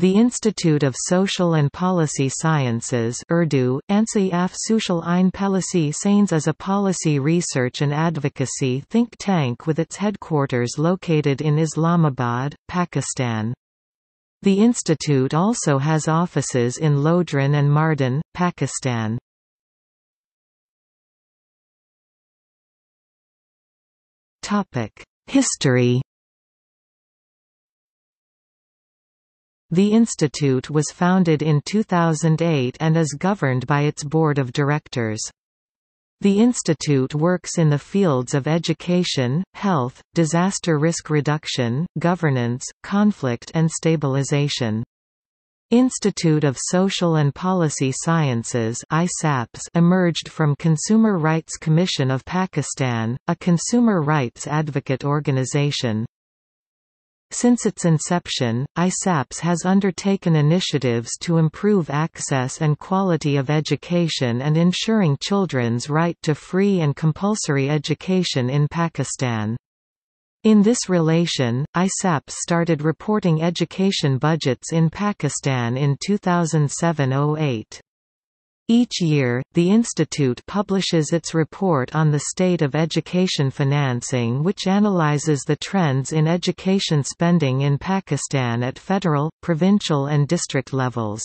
The Institute of Social and Policy Sciences Urdu, Ansaf Social Ein Policy Sains is a policy research and advocacy think tank with its headquarters located in Islamabad, Pakistan. The institute also has offices in Lodran and Mardin, Pakistan. History The institute was founded in 2008 and is governed by its board of directors. The institute works in the fields of education, health, disaster risk reduction, governance, conflict and stabilization. Institute of Social and Policy Sciences emerged from Consumer Rights Commission of Pakistan, a consumer rights advocate organization. Since its inception, ISAPS has undertaken initiatives to improve access and quality of education and ensuring children's right to free and compulsory education in Pakistan. In this relation, ISAPS started reporting education budgets in Pakistan in 2007–08. Each year, the Institute publishes its report on the state of education financing which analyzes the trends in education spending in Pakistan at federal, provincial and district levels.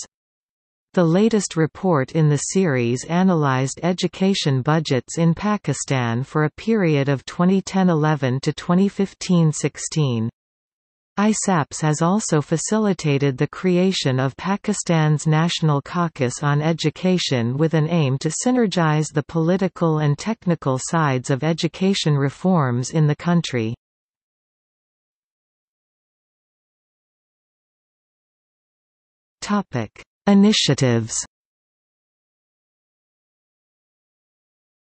The latest report in the series analyzed education budgets in Pakistan for a period of 2010-11 to 2015-16. ISAPS has also facilitated the creation of Pakistan's National Caucus on Education with an aim to synergize the political and technical sides of education reforms in the country. Initiatives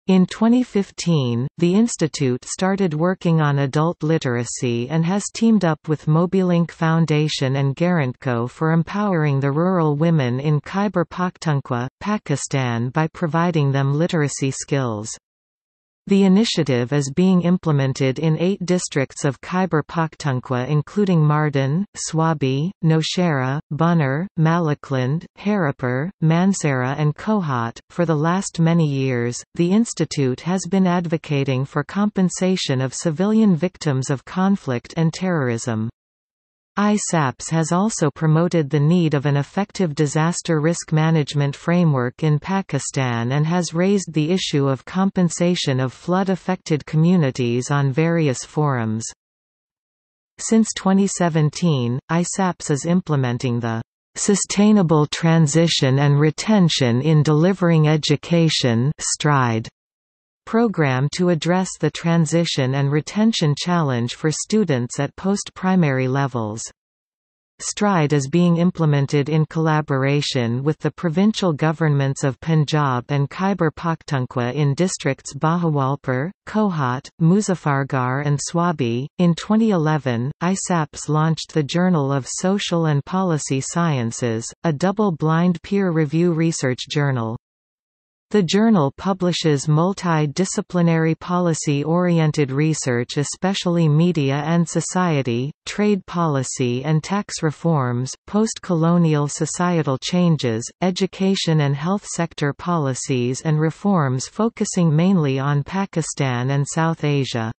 In 2015, the institute started working on adult literacy and has teamed up with Mobilink Foundation and Garantco for empowering the rural women in Khyber Pakhtunkhwa, Pakistan by providing them literacy skills. The initiative is being implemented in eight districts of Khyber Pakhtunkhwa including Mardin, Swabi, Noshera, Bunner, Malakland, Haripur, Mansara and Kohat. For the last many years, the Institute has been advocating for compensation of civilian victims of conflict and terrorism. ISAPS has also promoted the need of an effective disaster risk management framework in Pakistan and has raised the issue of compensation of flood-affected communities on various forums. Since 2017, ISAPS is implementing the Sustainable Transition and Retention in Delivering Education STRIDE program to address the transition and retention challenge for students at post-primary levels. STRIDE is being implemented in collaboration with the provincial governments of Punjab and Khyber Pakhtunkhwa in districts Bahawalpur, Kohat, Muzaffargarh and Swabi. In 2011, ISAPS launched the Journal of Social and Policy Sciences, a double-blind peer review research journal. The journal publishes multidisciplinary policy-oriented research especially media and society, trade policy and tax reforms, post-colonial societal changes, education and health sector policies and reforms focusing mainly on Pakistan and South Asia.